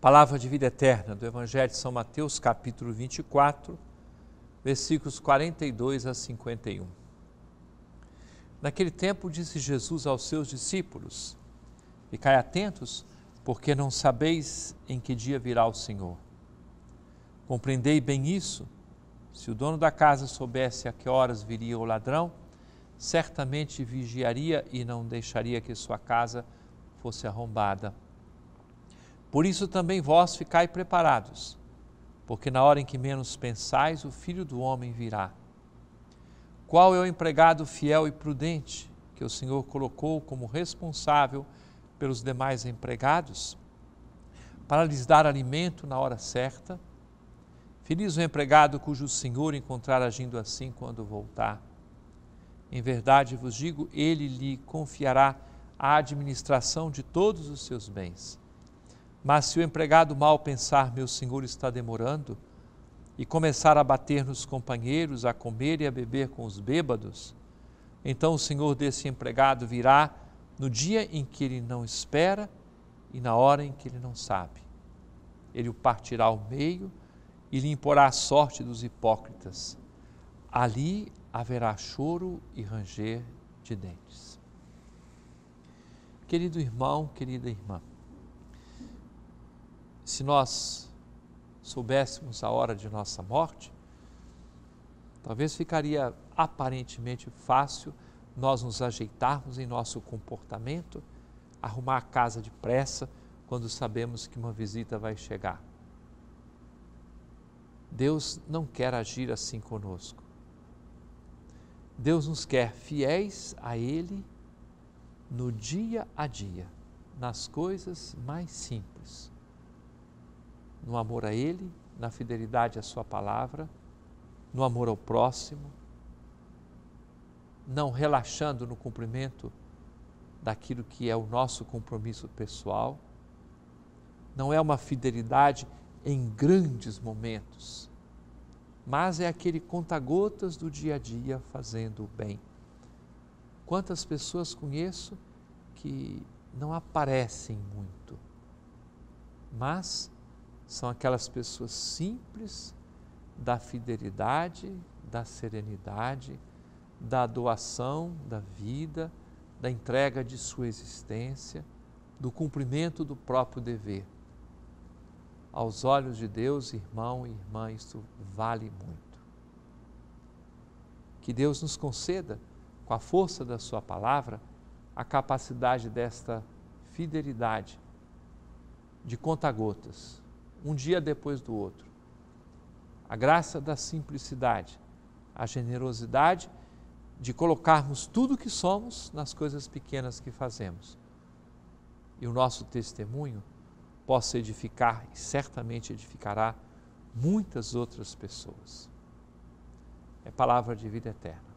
Palavra de vida eterna do Evangelho de São Mateus, capítulo 24, versículos 42 a 51. Naquele tempo disse Jesus aos seus discípulos: Ficai atentos, porque não sabeis em que dia virá o Senhor. Compreendei bem isso? Se o dono da casa soubesse a que horas viria o ladrão, certamente vigiaria e não deixaria que sua casa fosse arrombada. Por isso também vós ficai preparados, porque na hora em que menos pensais, o filho do homem virá. Qual é o empregado fiel e prudente que o Senhor colocou como responsável pelos demais empregados, para lhes dar alimento na hora certa? Feliz o empregado cujo Senhor encontrar agindo assim quando voltar. Em verdade vos digo, ele lhe confiará a administração de todos os seus bens. Mas se o empregado mal pensar, meu senhor está demorando, e começar a bater nos companheiros, a comer e a beber com os bêbados, então o senhor desse empregado virá no dia em que ele não espera e na hora em que ele não sabe. Ele o partirá ao meio e lhe imporá a sorte dos hipócritas. Ali haverá choro e ranger de dentes. Querido irmão, querida irmã, se nós soubéssemos a hora de nossa morte, talvez ficaria aparentemente fácil nós nos ajeitarmos em nosso comportamento, arrumar a casa depressa quando sabemos que uma visita vai chegar. Deus não quer agir assim conosco. Deus nos quer fiéis a Ele no dia a dia, nas coisas mais simples no amor a Ele, na fidelidade à Sua palavra, no amor ao próximo, não relaxando no cumprimento daquilo que é o nosso compromisso pessoal. Não é uma fidelidade em grandes momentos, mas é aquele conta-gotas do dia a dia fazendo o bem. Quantas pessoas conheço que não aparecem muito, mas são aquelas pessoas simples da fidelidade, da serenidade, da doação da vida, da entrega de sua existência, do cumprimento do próprio dever. Aos olhos de Deus, irmão e irmã, isto vale muito. Que Deus nos conceda, com a força da Sua palavra, a capacidade desta fidelidade de conta-gotas um dia depois do outro. A graça da simplicidade, a generosidade de colocarmos tudo o que somos nas coisas pequenas que fazemos. E o nosso testemunho possa edificar e certamente edificará muitas outras pessoas. É palavra de vida eterna.